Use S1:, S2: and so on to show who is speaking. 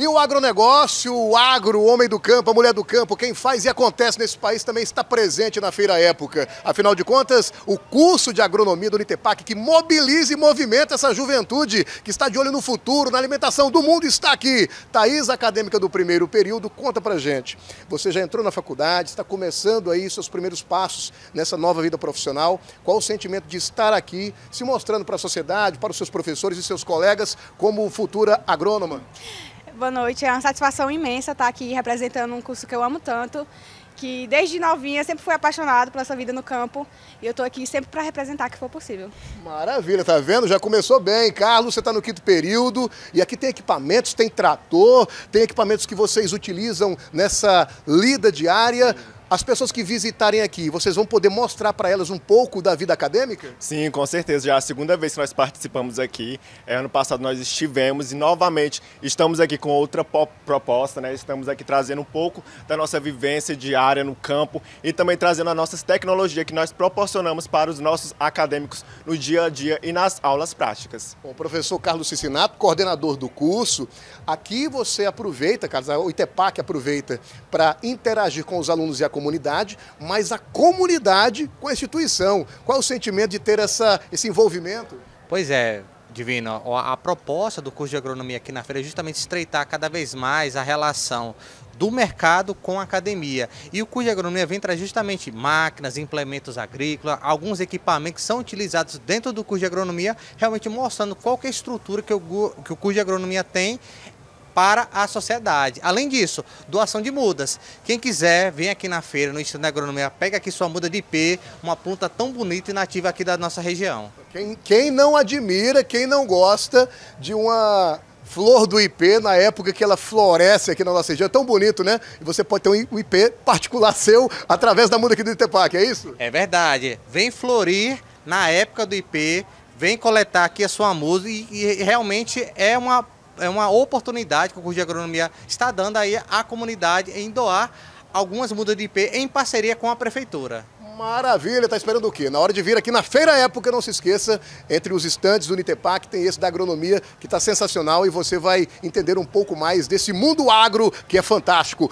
S1: E o agronegócio, o agro, o homem do campo, a mulher do campo, quem faz e acontece nesse país também está presente na Feira Época. Afinal de contas, o curso de agronomia do Unitepac que mobiliza e movimenta essa juventude que está de olho no futuro, na alimentação do mundo, está aqui. Thaís, acadêmica do primeiro período, conta pra gente. Você já entrou na faculdade, está começando aí seus primeiros passos nessa nova vida profissional. Qual o sentimento de estar aqui, se mostrando para a sociedade, para os seus professores e seus colegas como futura agrônoma? Boa noite, é uma satisfação imensa estar aqui representando um curso que eu amo tanto, que desde novinha sempre fui apaixonado pela essa vida no campo e eu estou aqui sempre para representar o que for possível. Maravilha, tá vendo? Já começou bem. Carlos, você está no quinto período e aqui tem equipamentos, tem trator, tem equipamentos que vocês utilizam nessa lida diária. Sim. As pessoas que
S2: visitarem aqui, vocês vão poder mostrar para elas um pouco da vida acadêmica? Sim, com certeza. Já é a segunda vez que nós participamos aqui. É, ano passado nós estivemos e novamente estamos aqui com outra proposta, né? Estamos aqui trazendo um pouco da nossa vivência diária no campo e também trazendo as nossas tecnologias que nós proporcionamos para os nossos acadêmicos no dia a dia e nas aulas práticas. Bom, professor Carlos Cicinato, coordenador do curso, aqui
S1: você aproveita, Carlos, o ITEPAC aproveita para interagir com os alunos e a comunidade, mas a comunidade com a instituição. Qual é o sentimento de ter essa, esse envolvimento?
S3: Pois é, Divino, a proposta do curso de agronomia aqui na feira é justamente estreitar cada vez mais a relação do mercado com a academia. E o curso de agronomia vem trazer justamente máquinas, implementos agrícolas, alguns equipamentos que são utilizados dentro do curso de agronomia, realmente mostrando qual é a estrutura que o, que o curso de agronomia tem para a sociedade. Além disso, doação de mudas. Quem quiser, vem aqui na feira, no Instituto da Agronomia, pega aqui sua muda de IP, uma planta tão bonita e nativa aqui da nossa região.
S1: Quem, quem não admira, quem não gosta de uma flor do IP na época que ela floresce aqui na nossa região. É tão bonito, né? E você pode ter um IP particular seu através
S3: da muda aqui do Itepac, é isso? É verdade. Vem florir na época do IP, vem coletar aqui a sua muda e, e realmente é uma é uma oportunidade que o curso de agronomia está dando aí à comunidade em doar algumas mudas de IP em parceria com a prefeitura. Maravilha, tá esperando o quê? Na hora de vir aqui na Feira Época, não se esqueça, entre
S1: os estandes do Nitepac tem esse da agronomia que está sensacional e você vai entender um pouco mais desse mundo agro que é fantástico.